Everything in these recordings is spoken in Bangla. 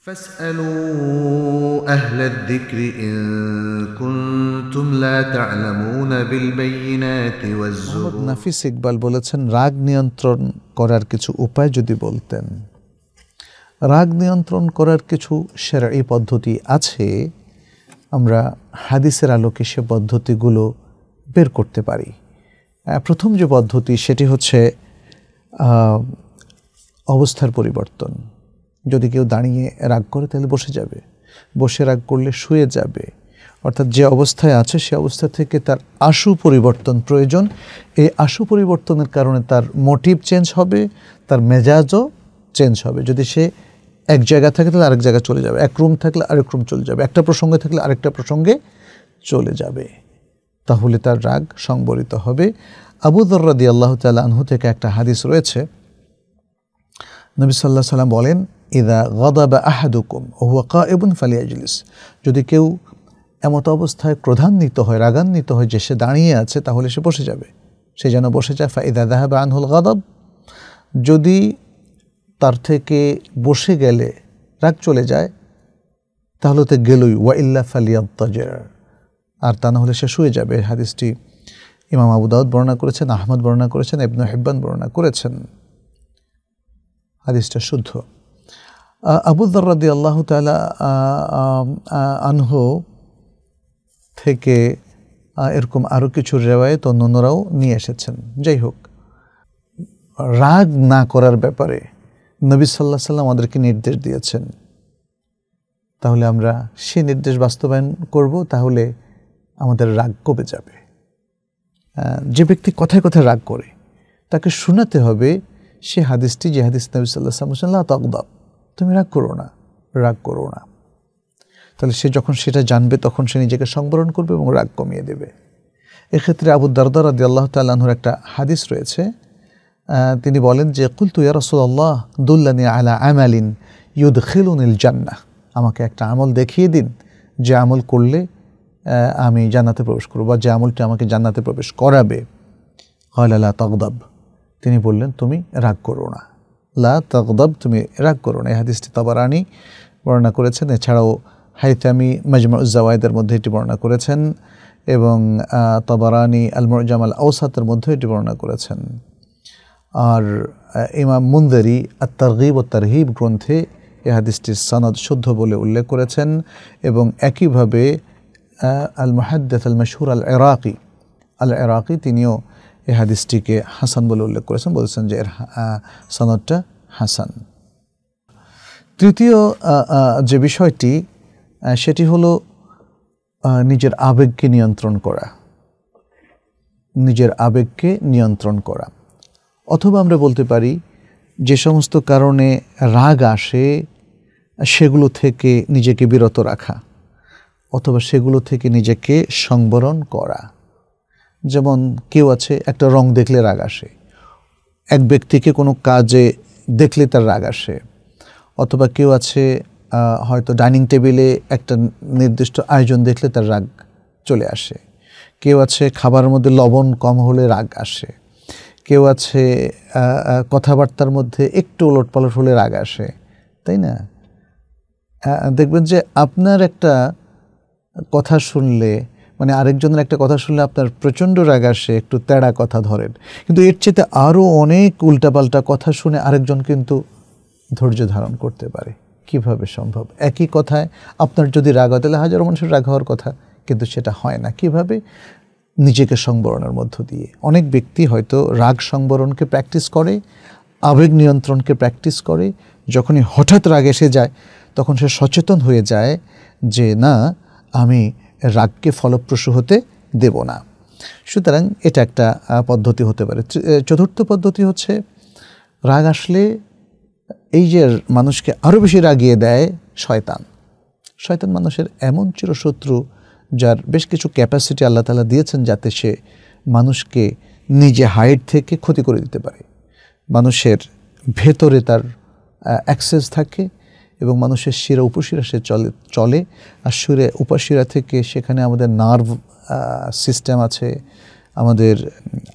فاسألوا أهل الذكر إن كنتم لا تعلمون بالبينات নাফিস ইকবাল বলেছেন রাগ নিয়ন্ত্রণ করার কিছু উপায় যদি বলতেন রাগ নিয়ন্ত্রণ করার কিছু এই পদ্ধতি আছে আমরা হাদিসের আলোকে সে পদ্ধতিগুলো বের করতে পারি প্রথম যে পদ্ধতি সেটি হচ্ছে অবস্থার পরিবর্তন যদি কেউ দাঁড়িয়ে রাগ করে তাহলে বসে যাবে বসে রাগ করলে শুয়ে যাবে অর্থাৎ যে অবস্থায় আছে সে অবস্থা থেকে তার আশু পরিবর্তন প্রয়োজন এই আশু পরিবর্তনের কারণে তার মোটিভ চেঞ্জ হবে তার মেজাজও চেঞ্জ হবে যদি সে এক জায়গা থাকে তাহলে আরেক জায়গায় চলে যাবে এক রুম থাকলে আরেক রুম চলে যাবে একটা প্রসঙ্গে থাকলে আরেকটা প্রসঙ্গে চলে যাবে তাহলে তার রাগ সংবলিত হবে আবু রাদি আল্লাহ তাল্লাহ আনহু থেকে একটা হাদিস রয়েছে নবী সাল্লাহ সাল্লাম বলেন ইদা গদাবা আহাদুকুম এবং ফালিয়া জিলিস যদি কেউ এমত অবস্থায় ক্রধান্বিত হয় রাগান্বিত হয় যে সে দাঁড়িয়ে আছে তাহলে সে বসে যাবে সে যেন বসে যায় ফাইদা দাহাবা আনহুল গাদাব যদি তার থেকে বসে গেলে রাগ চলে যায় তাহলে তো গেলই ওয়া ইল্লা তাজের আর তা না হলে সে শুয়ে যাবে হাদিসটি ইমাম আবু দাউদ বর্ণনা করেছেন আহমদ বর্ণনা করেছেন ইবনু হেব্বান বর্ণনা করেছেন হাদিসটা শুদ্ধ আবুদ্দার রাদি আল্লাহ তালা আনহ থেকে এরকম আরও কিছু রেওয়ায়ত অন্যরাও নিয়ে এসেছেন যাই হোক রাগ না করার ব্যাপারে নবী সাল্লাহ সাল্লাম আমাদেরকে নির্দেশ দিয়েছেন তাহলে আমরা সে নির্দেশ বাস্তবায়ন করব তাহলে আমাদের রাগ কবে যাবে যে ব্যক্তি কথায় কথায় রাগ করে তাকে শোনাতে হবে সে হাদিসটি যে হাদিস নবী সাল্লাহ সাল্লাম তকদাব তুমি রাগ করো না রাগ করো না তাহলে সে যখন সেটা জানবে তখন সে নিজেকে সংবরণ করবে এবং রাগ কমিয়ে দেবে এক্ষেত্রে আবু দারদার আদি আল্লাহ তাল্লাহর একটা হাদিস রয়েছে তিনি বলেন যে কুল তুই রসুল্লাহ দুল্লানি আলা আমালিন ইউদ ইল জান্না আমাকে একটা আমল দেখিয়ে দিন যে আমল করলে আমি জান্নাতে প্রবেশ করবো বা যে আমলটি আমাকে জান্নাতে প্রবেশ করাবে আল্লাহ তকদাব তিনি বললেন তুমি রাগ করো না লা তকদব তুমি রাগ করো না এই হাদিসটি তবারানি বর্ণনা করেছেন এছাড়াও হাইতামি মজমা মধ্যে এটি বর্ণনা করেছেন এবং তবারানি আলমজামাল আউসাতের মধ্যে এটি বর্ণনা করেছেন আর ইমাম মুন্দারি আত্মারগিব ও তারহিব গ্রন্থে এ হাদিসটির সনদ শুদ্ধ বলে উল্লেখ করেছেন এবং একইভাবে আল মাহাদ্দাত আল মশুর আল এরাকি আল এরাকি তিনিও এই হাদিসটিকে হাসান বলে উল্লেখ করেছেন বলেছেন যে এর সনদটা হাসান তৃতীয় যে বিষয়টি সেটি হলো নিজের আবেগকে নিয়ন্ত্রণ করা নিজের আবেগকে নিয়ন্ত্রণ করা অথবা আমরা বলতে পারি যে সমস্ত কারণে রাগ আসে সেগুলো থেকে নিজেকে বিরত রাখা অথবা সেগুলো থেকে নিজেকে সংবরণ করা যেমন কেউ আছে একটা রং দেখলে রাগ আসে এক ব্যক্তিকে কোনো কাজে দেখলে তার রাগ আসে অথবা কেউ আছে হয়তো ডাইনিং টেবিলে একটা নির্দিষ্ট আয়োজন দেখলে তার রাগ চলে আসে কেউ আছে খাবার মধ্যে লবণ কম হলে রাগ আসে কেউ আছে কথাবার্তার মধ্যে একটু ওলটপালট হলে রাগ আসে তাই না দেখবেন যে আপনার একটা কথা শুনলে মানে আরেকজনের একটা কথা শুনলে আপনার প্রচণ্ড রাগ আসে একটু তেড়া কথা ধরেন কিন্তু এর চেয়ে আরও অনেক উল্টাপাল্টা কথা শুনে আরেকজন কিন্তু ধৈর্য ধারণ করতে পারে কিভাবে সম্ভব একই কথায় আপনার যদি রাগ হয় তাহলে হাজারো মানুষের রাগ হওয়ার কথা কিন্তু সেটা হয় না কিভাবে নিজেকে সংবরণের মধ্য দিয়ে অনেক ব্যক্তি হয়তো রাগ সংবরণকে প্র্যাকটিস করে আবেগ নিয়ন্ত্রণকে প্র্যাকটিস করে যখনই হঠাৎ রাগ এসে যায় তখন সে সচেতন হয়ে যায় যে না আমি রাগকে ফলপ্রসূ হতে দেব না সুতরাং এটা একটা পদ্ধতি হতে পারে চতুর্থ পদ্ধতি হচ্ছে রাগ আসলে এই যে মানুষকে আরও বেশি রাগিয়ে দেয় শয়তান শয়তান মানুষের এমন চিরশত্রু যার বেশ কিছু ক্যাপাসিটি আল্লাহ তালা দিয়েছেন যাতে সে মানুষকে নিজে হাইট থেকে ক্ষতি করে দিতে পারে মানুষের ভেতরে তার অ্যাক্সেস থাকে এবং মানুষের শিরা উপশিরা সে চলে চলে আর সুরে উপাশিরা থেকে সেখানে আমাদের নার্ভ সিস্টেম আছে আমাদের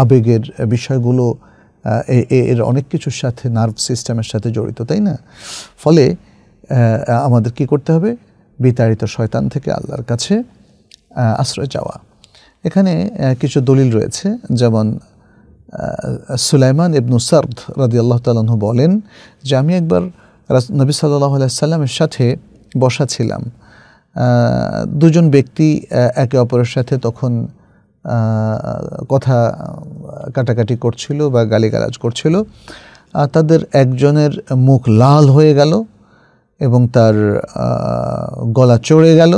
আবেগের বিষয়গুলো এর অনেক কিছুর সাথে নার্ভ সিস্টেমের সাথে জড়িত তাই না ফলে আমাদের কি করতে হবে বিতাড়িত শয়তান থেকে আল্লাহর কাছে আশ্রয় চাওয়া এখানে কিছু দলিল রয়েছে যেমন সুলাইমান ইবনু সার্দ রাদি আল্লাহ তালু বলেন যে আমি একবার নবী সাল্লাহ আলাইসাল্লামের সাথে বসা ছিলাম দুজন ব্যক্তি একে অপরের সাথে তখন কথা কাটাকাটি করছিল বা গালিগালাজ করছিল তাদের একজনের মুখ লাল হয়ে গেল এবং তার গলা চড়ে গেল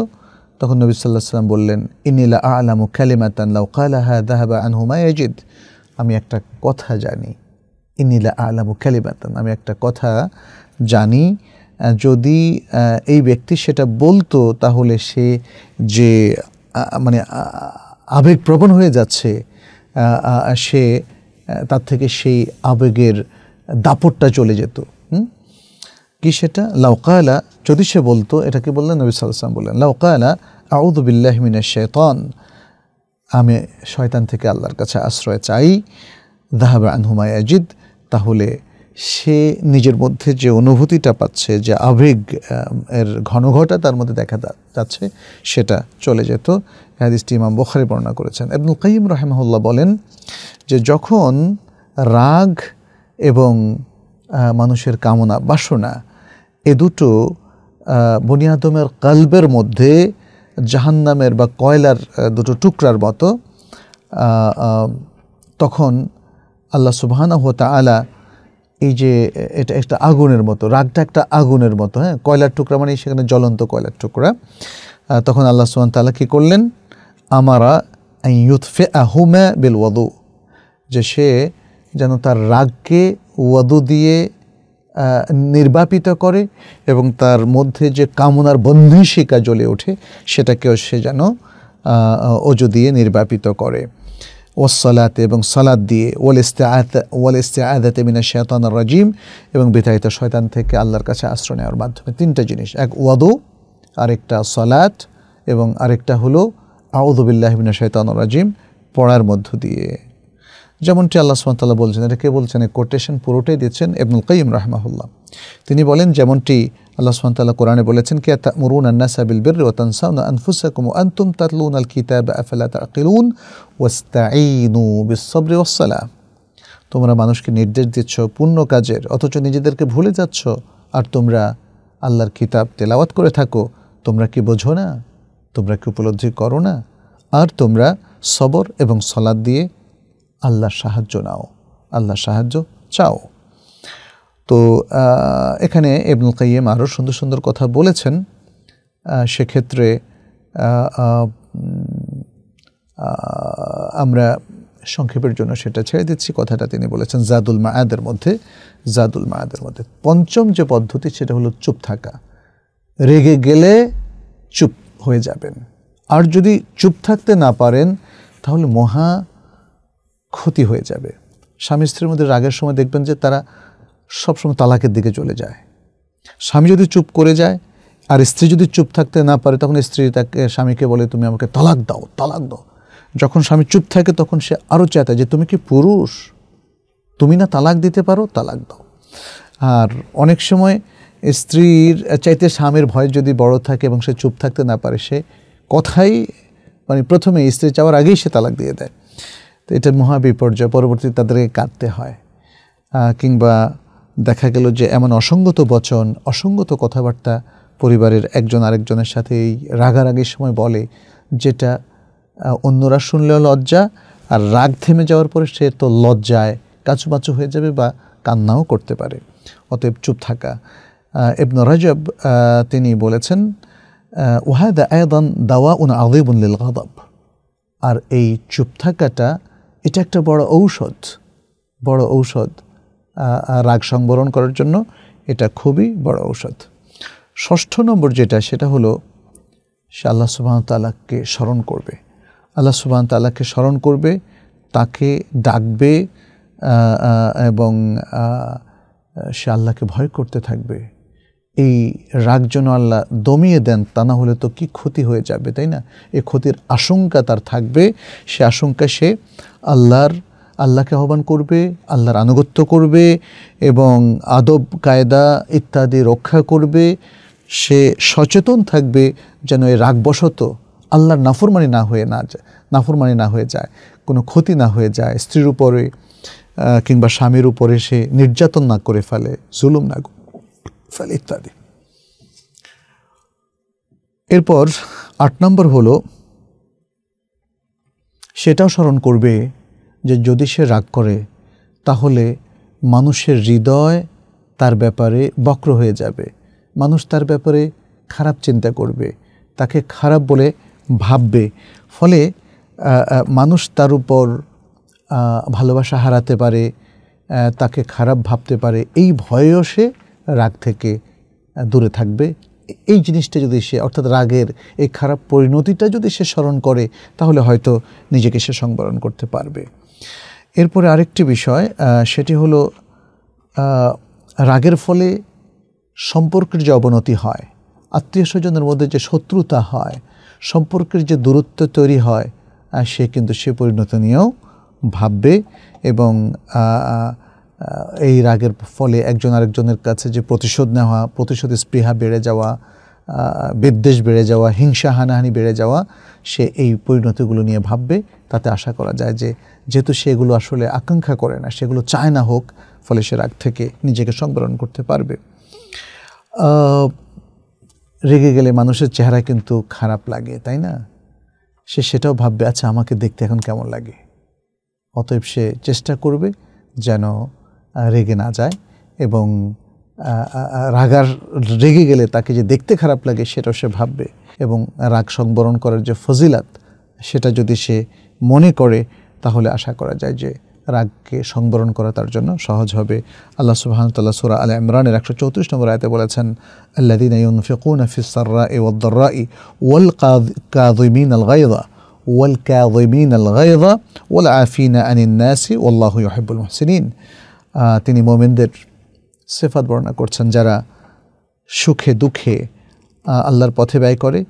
তখন নবী সাল্লাহ সাল্লাম বললেন ইনিলা আলামু খ্যালিমাতান লাউকালাহা দাহাবা আনহুমা এজিদ আমি একটা কথা জানি ইনিলা আলামু খ্যালিমাতান আমি একটা কথা জানি যদি এই ব্যক্তি সেটা বলতো তাহলে সে যে মানে আবেগপ্রবণ হয়ে যাচ্ছে সে তার থেকে সেই আবেগের দাপটটা চলে যেত কি সেটা লাউকালা যদি সে বলতো এটা কি বললেন নবী সালাম বললেন লাউকালা আউদুবিল্লাহমিনের শেতন আমি শয়তান থেকে আল্লাহর কাছে আশ্রয় চাই দাহাবা আজিদ তাহলে সে নিজের মধ্যে যে অনুভূতিটা পাচ্ছে যে আবেগ এর ঘনঘটা তার মধ্যে দেখা যাচ্ছে সেটা চলে যেত হাদিসটি ইমাম বখারি বর্ণনা করেছেন এবং কাইম রহেমাহুল্লাহ বলেন যে যখন রাগ এবং মানুষের কামনা বাসনা এ দুটো বনিয়াদমের কালবের মধ্যে জাহান্নামের বা কয়লার দুটো টুকরার মতো তখন আল্লাহ সুবাহানা হতা আলা এই যে এটা একটা আগুনের মতো রাগটা একটা আগুনের মতো হ্যাঁ কয়লার টুকরা মানে সেখানে জ্বলন্ত কয়লার টুকরা তখন আল্লাহ সুহান তাল্লাহ কী করলেন আমারা ইউথফে আহুমা বিল ওয়াদু যে সে যেন তার রাগকে ওয়াদু দিয়ে নির্বাপিত করে এবং তার মধ্যে যে কামনার বন্ধনশিকা জ্বলে ওঠে সেটাকেও সে যেন অজু দিয়ে নির্বাপিত করে ওসলাতে এবং সালাদ দিয়ে ওল ইস্তে ওল ইস্তে আদাতে মিনা শেতান রাজিম এবং বিতাড়িত শয়তান থেকে আল্লাহর কাছে আশ্রয় নেওয়ার মাধ্যমে তিনটা জিনিস এক ওয়াদু আরেকটা সলাত এবং আরেকটা হলো আউদুবিল্লাহ মিনা শেতান রাজিম পড়ার মধ্য দিয়ে যেমনটি আল্লাহ সুমতাল্লাহ বলছেন এটা কে বলছেন কোটেশন পুরোটাই দিচ্ছেন এবনুল কাইম রাহমাহুল্লাহ তিনি বলেন যেমনটি আল্লাহ সুবহান তাআলা কোরআনে বলেছেন কি তা'মুরুনা আন-নাসা বিল বিররি ওয়া তানসাউনা আনফুসাকুম ওয়া আনতুম তাতলুনাল কিতাবা আফালা তা'কিলুন ওয়াস্তাঈনু বিস সাবরি ওয়াস সালাহ তোমরা মানুষকে নির্দেশ দিচ্ছ পূর্ণ কাজের অথচ নিজেদেরকে ভুলে যাচ্ছ আর তোমরা আল্লাহর কিতাব তেলাওয়াত করে থাকো তোমরা কি বোঝো না তোমরা কি উপলব্ধি করো না আর তোমরা সবর এবং সলাদ দিয়ে আল্লাহর সাহায্য নাও আল্লাহর সাহায্য চাও তো এখানে এবনুল কাইম আরও সুন্দর সুন্দর কথা বলেছেন সেক্ষেত্রে আমরা সংক্ষেপের জন্য সেটা ছেড়ে দিচ্ছি কথাটা তিনি বলেছেন জাদুল মায়াদের মধ্যে জাদুল মায়াদের মধ্যে পঞ্চম যে পদ্ধতি সেটা হলো চুপ থাকা রেগে গেলে চুপ হয়ে যাবেন আর যদি চুপ থাকতে না পারেন তাহলে মহা ক্ষতি হয়ে যাবে স্বামী স্ত্রীর মধ্যে রাগের সময় দেখবেন যে তারা সবসময় তালাকের দিকে চলে যায় স্বামী যদি চুপ করে যায় আর স্ত্রী যদি চুপ থাকতে না পারে তখন স্ত্রী তাকে স্বামীকে বলে তুমি আমাকে তালাক দাও তালাক দাও যখন স্বামী চুপ থাকে তখন সে আরও চায় যে তুমি কি পুরুষ তুমি না তালাক দিতে পারো তালাক দাও আর অনেক সময় স্ত্রীর চাইতে স্বামীর ভয় যদি বড় থাকে এবং সে চুপ থাকতে না পারে সে কথাই মানে প্রথমে স্ত্রী চাওয়ার আগেই সে তালাক দিয়ে দেয় তো এটা মহাবিপর্যয় পরবর্তী তাদেরকে কাটতে হয় কিংবা দেখা গেল যে এমন অসঙ্গত বচন অসঙ্গত কথাবার্তা পরিবারের একজন আরেকজনের সাথে এই রাগারাগির সময় বলে যেটা অন্যরা শুনলেও লজ্জা আর রাগ থেমে যাওয়ার পরে সে তো লজ্জায় কাচুমাচু হয়ে যাবে বা কান্নাও করতে পারে অতএব চুপ থাকা এবন রাজব তিনি বলেছেন ওয়াহাদা আয়দান দাওয়া উন লিল গাদাব আর এই চুপ থাকাটা এটা একটা বড় ঔষধ বড় ঔষধ রাগ সংবরণ করার জন্য এটা খুবই বড় ঔষধ ষষ্ঠ নম্বর যেটা সেটা হলো সে আল্লাহ সুবাহ তালাকে স্মরণ করবে আল্লাহ সুবাহ তালাকে স্মরণ করবে তাকে ডাকবে এবং সে আল্লাহকে ভয় করতে থাকবে এই রাগ যেন আল্লাহ দমিয়ে দেন তা না হলে তো কি ক্ষতি হয়ে যাবে তাই না এ ক্ষতির আশঙ্কা তার থাকবে সে আশঙ্কা সে আল্লাহর আল্লাহকে আহ্বান করবে আল্লাহর আনুগত্য করবে এবং আদব কায়দা ইত্যাদি রক্ষা করবে সে সচেতন থাকবে যেন এ রাগবশত আল্লাহর নাফরমানি না হয়ে না যায় নাফরমানি না হয়ে যায় কোনো ক্ষতি না হয়ে যায় স্ত্রীর উপরে কিংবা স্বামীর উপরে সে নির্যাতন না করে ফেলে জুলুম না ফেলে ইত্যাদি এরপর আট নম্বর হলো সেটাও স্মরণ করবে যে যদি সে রাগ করে তাহলে মানুষের হৃদয় তার ব্যাপারে বক্র হয়ে যাবে মানুষ তার ব্যাপারে খারাপ চিন্তা করবে তাকে খারাপ বলে ভাববে ফলে মানুষ তার উপর ভালোবাসা হারাতে পারে তাকে খারাপ ভাবতে পারে এই ভয়েও সে রাগ থেকে দূরে থাকবে এই জিনিসটা যদি সে অর্থাৎ রাগের এই খারাপ পরিণতিটা যদি সে স্মরণ করে তাহলে হয়তো নিজেকে সে সংবরণ করতে পারবে এরপরে আরেকটি বিষয় সেটি হলো রাগের ফলে সম্পর্কের যে অবনতি হয় আত্মীয় স্বজনের মধ্যে যে শত্রুতা হয় সম্পর্কের যে দূরত্ব তৈরি হয় সে কিন্তু সে পরিণত নিয়েও ভাববে এবং এই রাগের ফলে একজন আরেকজনের কাছে যে প্রতিশোধ নেওয়া প্রতিশোধ স্পৃহা বেড়ে যাওয়া বিদ্বেষ বেড়ে যাওয়া হিংসা হানাহানি বেড়ে যাওয়া সে এই পরিণতিগুলো নিয়ে ভাববে তাতে আশা করা যায় যে যেহেতু সেগুলো আসলে আকাঙ্ক্ষা করে না সেগুলো চায় না হোক ফলে সে রাগ থেকে নিজেকে সংবরণ করতে পারবে রেগে গেলে মানুষের চেহারা কিন্তু খারাপ লাগে তাই না সে সেটাও ভাববে আচ্ছা আমাকে দেখতে এখন কেমন লাগে অতএব সে চেষ্টা করবে যেন রেগে না যায় এবং রাগার রেগে গেলে তাকে যে দেখতে খারাপ লাগে সেটাও সে ভাববে এবং রাগ সংবরণ করার যে ফজিলাত সেটা যদি সে মনে করে তাহলে আশা করা যায় যে রাগকে সংবরণ করা তার জন্য সহজ হবে আল্লাহ সুবাহান তাল্লাহ সুরা আল ইমরানের একশো চৌত্রিশ নম্বর আয়তে বলেছেন আল্লাদিন ইউনফিকুন এ ই ওয়াল ওয়াল ওয়াল ওল্লাহ মহসিনিন তিনি মোমেনদের সেফাত বর্ণনা করছেন যারা সুখে দুঃখে আল্লাহর পথে ব্যয় করে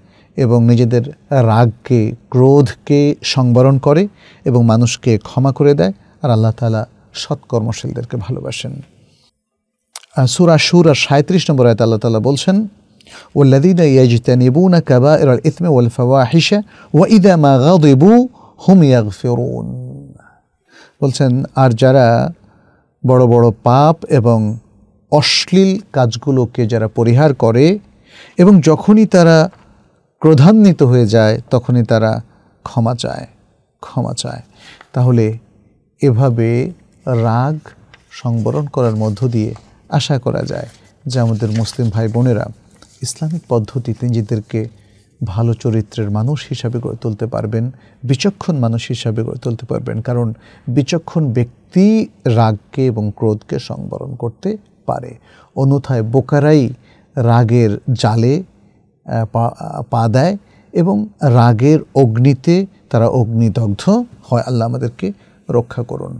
এবং নিজেদের রাগকে ক্রোধকে সংবরণ করে এবং মানুষকে ক্ষমা করে দেয় আর আল্লাহ তালা সৎকর্মশীলদেরকে ভালোবাসেন সুরা আর সাঁত্রিশ নম্বর আয়ত আল্লাহ তালা বলছেন والذين يجتنبون كبائر الإثم والفواحش মা ما غضبوا هم يغفرون বলছেন আর যারা বড় বড় পাপ এবং অশ্লীল কাজগুলোকে যারা পরিহার করে এবং যখনই তারা ক্রোধান্বিত হয়ে যায় তখনই তারা ক্ষমা চায় ক্ষমা চায় তাহলে এভাবে রাগ সংবরণ করার মধ্য দিয়ে আশা করা যায় যে আমাদের মুসলিম ভাই বোনেরা ইসলামিক পদ্ধতিতে নিজেদেরকে ভালো চরিত্রের মানুষ হিসাবে গড়ে তুলতে পারবেন বিচক্ষণ মানুষ হিসাবে গড়ে তুলতে পারবেন কারণ বিচক্ষণ ব্যক্তি রাগকে এবং ক্রোধকে সংবরণ করতে পারে অন্যথায় বোকারাই রাগের জালে পা দেয় এবং রাগের অগ্নিতে তারা অগ্নিদগ্ধ হয় আল্লাহ আমাদেরকে রক্ষা করুন